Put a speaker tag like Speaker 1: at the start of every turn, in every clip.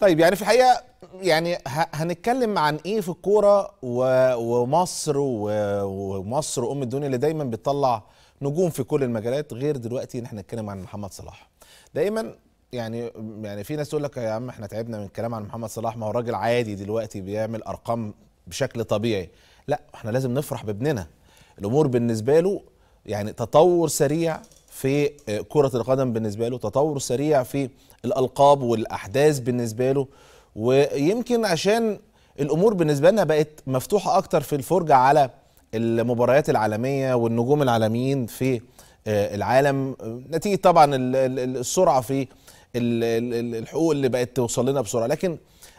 Speaker 1: طيب يعني في الحقيقه يعني هنتكلم عن ايه في الكوره ومصر ومصر ام الدنيا اللي دايما بتطلع نجوم في كل المجالات غير دلوقتي ان احنا نتكلم عن محمد صلاح دايما يعني يعني في ناس تقول لك يا عم احنا تعبنا من الكلام عن محمد صلاح ما هو راجل عادي دلوقتي بيعمل ارقام بشكل طبيعي لا احنا لازم نفرح بابننا الامور بالنسبه له يعني تطور سريع في آه، كرة القدم بالنسبة له تطور سريع في الالقاب والاحداث بالنسبه له ويمكن عشان الامور بالنسبه لنا بقت مفتوحه اكتر في الفرجه على المباريات العالميه والنجوم العالميين في آه، العالم نتيجه طبعا السرعه في الحقوق اللي بقت توصل لنا بسرعه لكن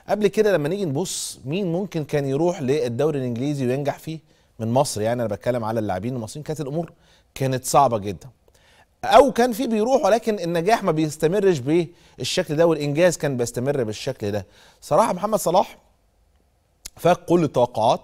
Speaker 1: قبل كده لما نيجي نبص مين ممكن كان يروح للدوري الانجليزي وينجح فيه من مصر يعني انا بتكلم على اللاعبين المصريين كانت الامور كانت صعبه جدا او كان في بيروح ولكن النجاح ما بيستمرش بالشكل ده والانجاز كان بيستمر بالشكل ده صراحه محمد صلاح فاق كل التوقعات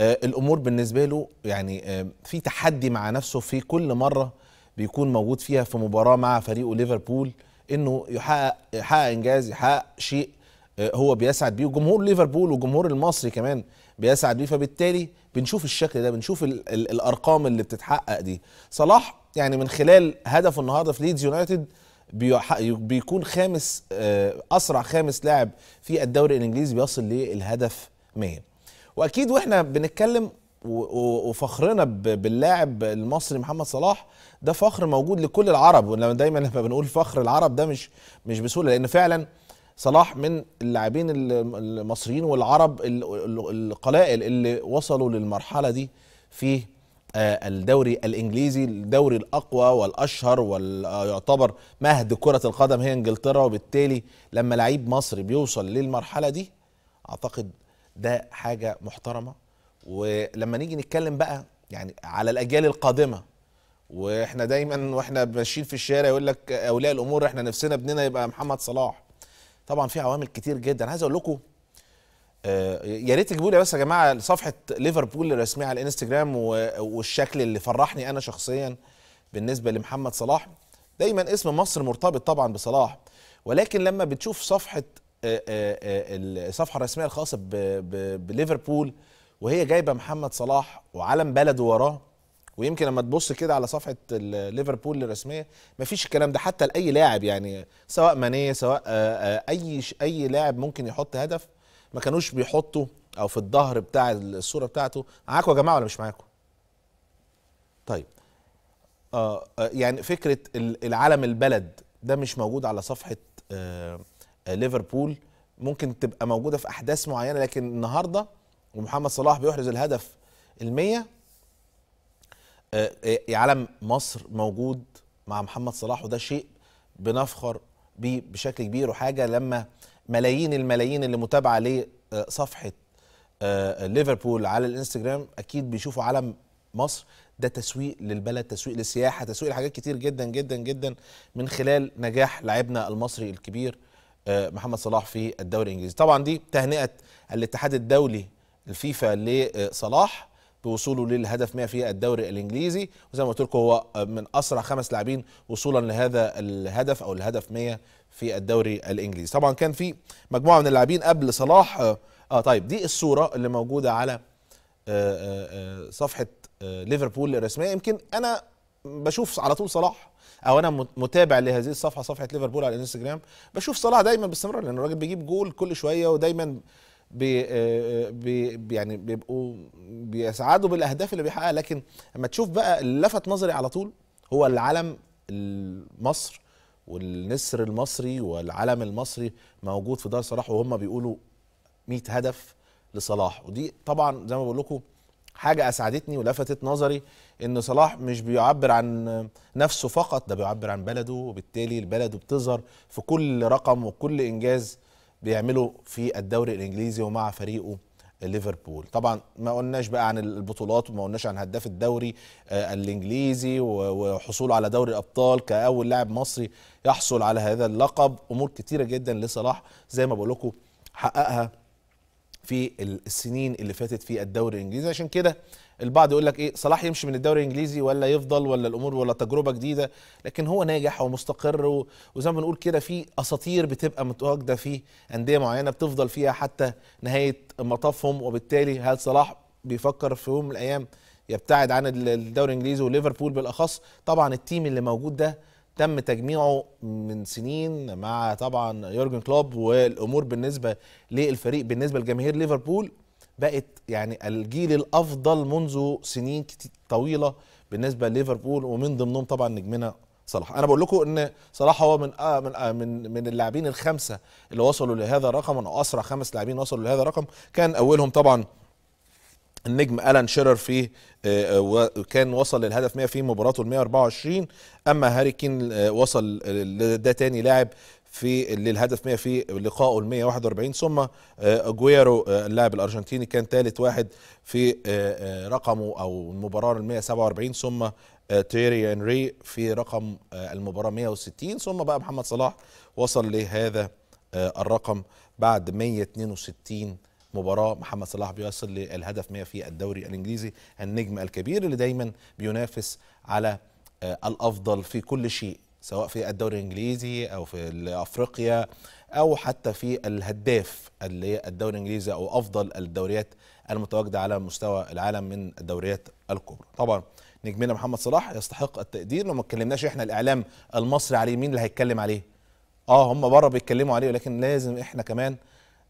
Speaker 1: آه، الامور بالنسبه له يعني آه، في تحدي مع نفسه في كل مره بيكون موجود فيها في مباراه مع فريقه ليفربول انه يحقق يحقق انجاز يحقق شيء آه، هو بيسعد بيه وجمهور ليفربول والجمهور المصري كمان بيسعد بيه فبالتالي بنشوف الشكل ده بنشوف الارقام اللي بتتحقق دي صلاح يعني من خلال هدفه النهارده في ليدز يونايتد بيكون خامس آه، اسرع خامس لاعب في الدوري الانجليزي بيصل للهدف 100 واكيد واحنا بنتكلم وفخرنا باللاعب المصري محمد صلاح ده فخر موجود لكل العرب ولما دايما لما بنقول فخر العرب ده مش مش بسهوله لان فعلا صلاح من اللاعبين المصريين والعرب القلائل اللي وصلوا للمرحله دي في آه، الدوري الانجليزي الدوري الاقوى والاشهر ويعتبر مهد كره القدم هي انجلترا وبالتالي لما لعيب مصري بيوصل للمرحله دي اعتقد ده حاجه محترمه ولما نيجي نتكلم بقى يعني على الاجيال القادمه واحنا دايما واحنا ماشيين في الشارع يقول لك اولياء الامور احنا نفسنا ابننا يبقى محمد صلاح طبعا في عوامل كتير جدا عايز اقول لكم آه، يا ريت تجيبوا لي بس يا جماعه صفحه ليفربول الرسميه على الانستجرام والشكل اللي فرحني انا شخصيا بالنسبه لمحمد صلاح دايما اسم مصر مرتبط طبعا بصلاح ولكن لما بتشوف صفحه آه، آه، الصفحه الرسميه الخاصه بليفربول وهي جايبه محمد صلاح وعلم بلده وراه ويمكن لما تبص كده على صفحه ليفربول الرسميه مفيش الكلام ده حتى لاي لاعب يعني سواء ماني سواء اي اي لاعب ممكن يحط هدف ما كانوش بيحطوا او في الظهر بتاع الصوره بتاعته معاكم يا جماعه ولا مش معاكم طيب آه،, آه يعني فكره العلم البلد ده مش موجود على صفحه آه،, آه ليفربول ممكن تبقى موجوده في احداث معينه لكن النهارده ومحمد صلاح بيحرز الهدف المية آه, آه، علم مصر موجود مع محمد صلاح وده شيء بنفخر بيه بشكل كبير وحاجه لما ملايين الملايين اللي متابعه لصفحه آه، آه، ليفربول على الانستجرام اكيد بيشوفوا علم مصر ده تسويق للبلد تسويق للسياحه تسويق لحاجات كتير جدا جدا جدا من خلال نجاح لاعبنا المصري الكبير آه، محمد صلاح في الدوري الانجليزي طبعا دي تهنئه الاتحاد الدولي الفيفا لصلاح بوصوله للهدف 100 في الدوري الانجليزي وزي ما قلت لكم هو من اسرع خمس لاعبين وصولا لهذا الهدف او الهدف 100 في الدوري الانجليزي طبعا كان في مجموعه من اللاعبين قبل صلاح آه, آه، طيب دي الصوره اللي موجوده على آه، آه، صفحه ليفربول الرسميه يمكن انا بشوف على طول صلاح او انا متابع لهذه الصفحه صفحه ليفربول على الانستجرام بشوف صلاح دايما باستمرار لان الراجل بيجيب جول كل شويه ودايما بي آه، آه، بي يعني بيبقوا بيسعدوا بالاهداف اللي بيحققها لكن لما تشوف بقى اللي لفت نظري على طول هو العلم مصر والنسر المصري والعلم المصري موجود في دار صلاح وهم بيقولوا 100 هدف لصلاح ودي طبعا زي ما بقول لكم حاجه اسعدتني ولفتت نظري ان صلاح مش بيعبر عن نفسه فقط ده بيعبر عن بلده وبالتالي البلد بتظهر في كل رقم وكل انجاز بيعمله في الدوري الانجليزي ومع فريقه ليفربول طبعا ما قلناش بقى عن البطولات وما قلناش عن هداف الدوري آه، الانجليزي وحصوله على دوري الابطال كاول لاعب مصري يحصل على هذا اللقب امور كتيره جدا لصلاح زي ما بقول لكم حققها في السنين اللي فاتت في الدوري الانجليزي عشان كده البعض يقول لك ايه صلاح يمشي من الدوري الانجليزي ولا يفضل ولا الامور ولا تجربه جديده لكن هو ناجح ومستقر وزي ما بنقول كده في اساطير بتبقى متواجده في انديه معينه بتفضل فيها حتى نهايه مطافهم وبالتالي هل صلاح بيفكر في يوم من الايام يبتعد عن الدوري الانجليزي وليفربول بالاخص طبعا التيم اللي موجود ده تم تجميعه من سنين مع طبعا يورجن كلوب والامور بالنسبه للفريق بالنسبه لجماهير ليفربول بقت يعني الجيل الافضل منذ سنين طويله بالنسبه لليفربول ومن ضمنهم طبعا نجمنا صلاح انا بقول لكم ان صلاح هو من آه من آه من من اللاعبين الخمسه اللي وصلوا لهذا الرقم او اسرع خمس لاعبين وصلوا لهذا الرقم كان اولهم طبعا النجم الان شيرر في آه، آه، وكان وصل للهدف 100 في مباراته ال 124 اما هاري كين آه، وصل ده تاني لاعب في للهدف 100 في لقائه ال 141 ثم اجويرو اللاعب الارجنتيني كان ثالث واحد في رقمه او المباراه ال 147 ثم تيري انري في رقم المباراه 160 ثم بقى محمد صلاح وصل لهذا الرقم بعد 162 مباراه محمد صلاح بيصل للهدف 100 في الدوري الانجليزي النجم الكبير اللي دايما بينافس على آه، الافضل في كل شيء سواء في الدوري الانجليزي او في افريقيا او حتى في الهداف اللي الدوري الانجليزي او افضل الدوريات المتواجده على مستوى العالم من الدوريات الكبرى طبعا نجمنا محمد صلاح يستحق التقدير لو ما اتكلمناش احنا الاعلام المصري عليه مين اللي هيتكلم عليه اه هم بره بيتكلموا عليه ولكن لازم احنا كمان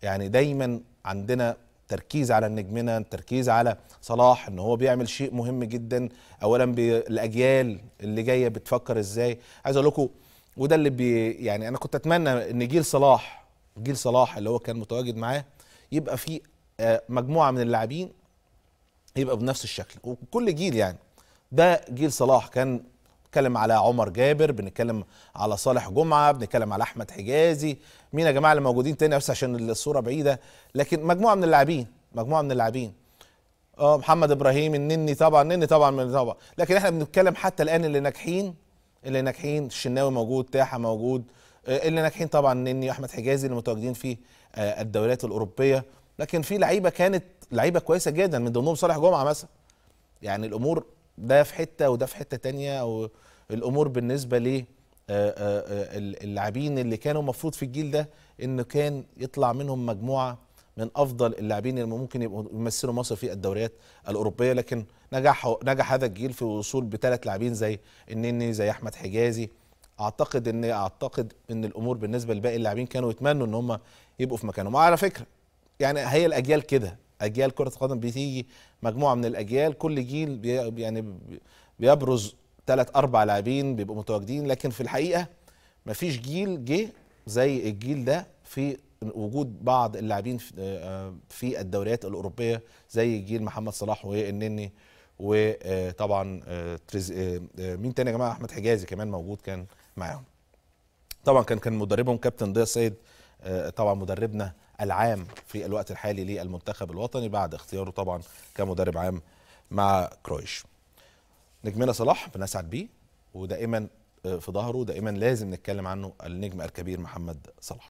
Speaker 1: يعني دايما عندنا تركيز على النجمنا تركيز على صلاح ان هو بيعمل شيء مهم جدا اولا الاجيال اللي جايه بتفكر ازاي عايز اقول لكم وده اللي بي يعني انا كنت اتمنى ان جيل صلاح جيل صلاح اللي هو كان متواجد معاه يبقى فيه آه، مجموعه من اللاعبين يبقى بنفس الشكل وكل جيل يعني ده جيل صلاح كان بنتكلم على عمر جابر بنتكلم على صالح جمعه بنتكلم على احمد حجازي مين يا جماعه اللي موجودين تاني بس عشان الصوره بعيده لكن مجموعه من اللاعبين مجموعه من اللاعبين اه محمد ابراهيم النني طبعا النني طبعا من طبعا لكن احنا بنتكلم حتى الان اللي ناجحين اللي ناجحين الشناوي موجود تاحه موجود آه، اللي ناجحين طبعا النني واحمد حجازي اللي متواجدين في آه، الدوريات الاوروبيه لكن في لعيبه كانت لعيبه كويسه جدا من ضمنهم صالح جمعه مثلا يعني الامور ده في حته وده في حته تانية والامور بالنسبه ل آه، آه، آه، اللاعبين اللي كانوا المفروض في الجيل ده انه كان يطلع منهم مجموعه من افضل اللاعبين اللي ممكن يبقوا يمثلوا مصر في الدوريات الاوروبيه لكن نجح نجح هذا الجيل في وصول بثلاث لاعبين زي النني زي احمد حجازي اعتقد ان اعتقد ان الامور بالنسبه لباقي اللاعبين كانوا يتمنوا ان هم يبقوا في مكانهم على فكره يعني هي الاجيال كده اجيال كره القدم بتيجي مجموعه من الاجيال كل جيل بي يعني بيبرز ثلاث اربع لاعبين بيبقوا متواجدين لكن في الحقيقه مفيش جيل جه زي الجيل ده في وجود بعض اللاعبين في آه، الدوريات الاوروبيه زي جيل محمد صلاح والنني وطبعا آه، آه، مين تاني يا جماعه احمد حجازي كمان موجود كان معاهم طبعا كان كان مدربهم كابتن ضياء سيد طبعا مدربنا العام في الوقت الحالي للمنتخب الوطني بعد اختياره طبعا كمدرب عام مع كرويش نجمنا صلاح بنسعد بيه ودائما آه، في ظهره دائما لازم نتكلم عنه النجم الكبير محمد صلاح